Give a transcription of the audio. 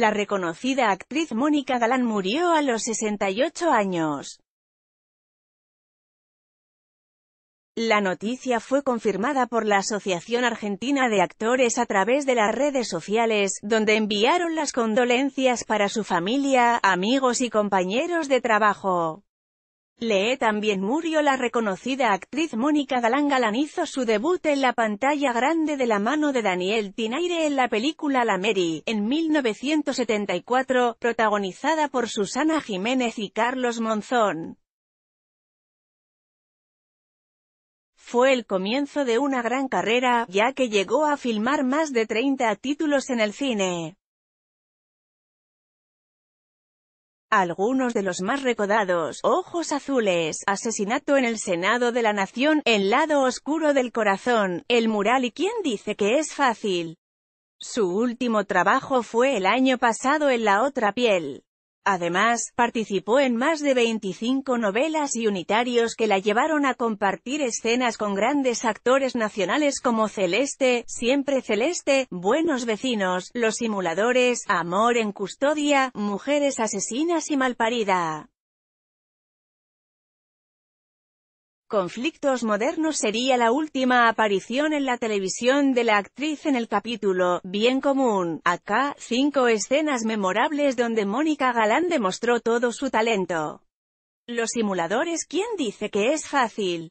La reconocida actriz Mónica Galán murió a los 68 años. La noticia fue confirmada por la Asociación Argentina de Actores a través de las redes sociales, donde enviaron las condolencias para su familia, amigos y compañeros de trabajo. Lee también murió la reconocida actriz Mónica Galán Galán hizo su debut en la pantalla grande de la mano de Daniel Tinaire en la película La Mary, en 1974, protagonizada por Susana Jiménez y Carlos Monzón. Fue el comienzo de una gran carrera, ya que llegó a filmar más de 30 títulos en el cine. Algunos de los más recordados, Ojos Azules, Asesinato en el Senado de la Nación, El lado oscuro del corazón, El mural y quién dice que es fácil. Su último trabajo fue el año pasado en La otra piel. Además, participó en más de 25 novelas y unitarios que la llevaron a compartir escenas con grandes actores nacionales como Celeste, Siempre Celeste, Buenos Vecinos, Los Simuladores, Amor en Custodia, Mujeres Asesinas y Malparida. Conflictos modernos sería la última aparición en la televisión de la actriz en el capítulo, bien común, acá, cinco escenas memorables donde Mónica Galán demostró todo su talento. Los simuladores ¿Quién dice que es fácil?